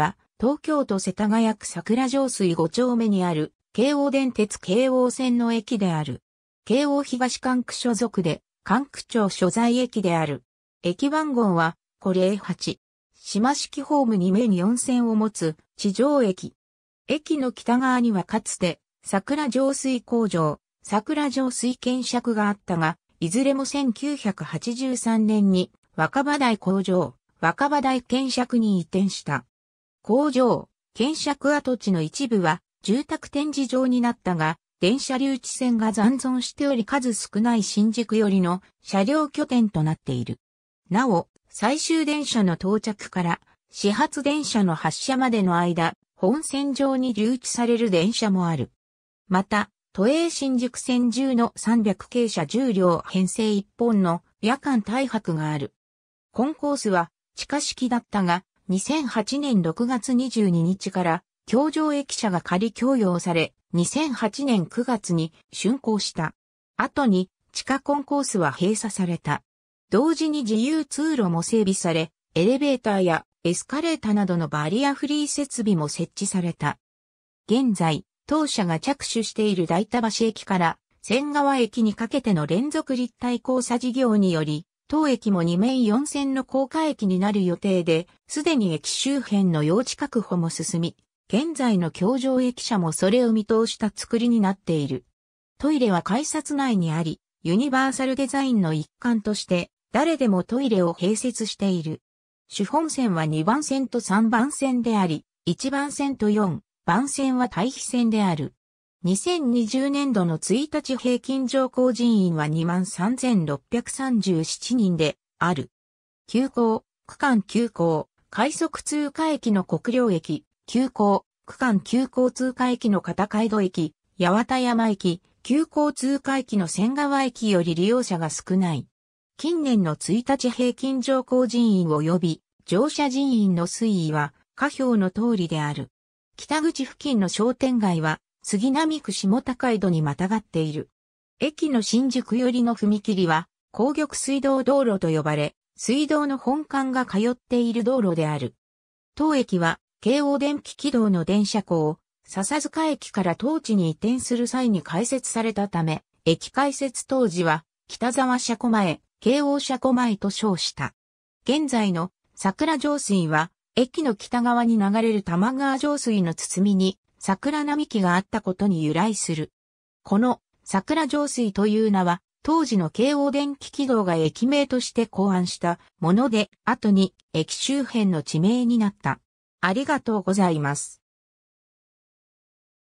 は、東京都世田谷区桜上水五丁目にある、京王電鉄京王線の駅である。京王東管区所属で、管区庁所在駅である。駅番号は、これ8。島式ホーム2面に4線を持つ地上駅。駅の北側にはかつて、桜上水工場、桜上水検釈があったが、いずれも1983年に若葉台工場、若葉台検釈に移転した。工場、検釈跡地の一部は住宅展示場になったが、電車留置線が残存しており数少ない新宿寄りの車両拠点となっている。なお、最終電車の到着から始発電車の発車までの間、本線上に留置される電車もある。また、都営新宿線10の300系車10両編成1本の夜間大白がある。コンコースは地下式だったが、2008年6月22日から教場駅舎が仮供用され、2008年9月に竣工した。後に地下コンコースは閉鎖された。同時に自由通路も整備され、エレベーターやエスカレーターなどのバリアフリー設備も設置された。現在、当社が着手している大田橋駅から仙川駅にかけての連続立体交差事業により、当駅も2面4線の高架駅になる予定で、すでに駅周辺の用地確保も進み、現在の京上駅舎もそれを見通した作りになっている。トイレは改札内にあり、ユニバーサルデザインの一環として、誰でもトイレを併設している。主本線は2番線と3番線であり、1番線と4番線は対比線である。2020年度の1日平均乗降人員は23,637人である。急行、区間急行、快速通過駅の国領駅、急行、区間急行通過駅の片街道駅、八幡山駅、急行通過駅の千川駅より利用者が少ない。近年の1日平均乗降人員及び乗車人員の推移は下表の通りである。北口付近の商店街は杉並区下高井戸にまたがっている。駅の新宿寄りの踏切は、高玉水道道路と呼ばれ、水道の本館が通っている道路である。当駅は、京王電気軌道の電車庫を、笹塚駅から当地に移転する際に開設されたため、駅開設当時は、北沢車庫前、京王車庫前と称した。現在の桜上水は、駅の北側に流れる玉川上水の包みに桜並木があったことに由来する。この桜上水という名は、当時の京王電気軌道が駅名として考案したもので、後に駅周辺の地名になった。ありがとうございます。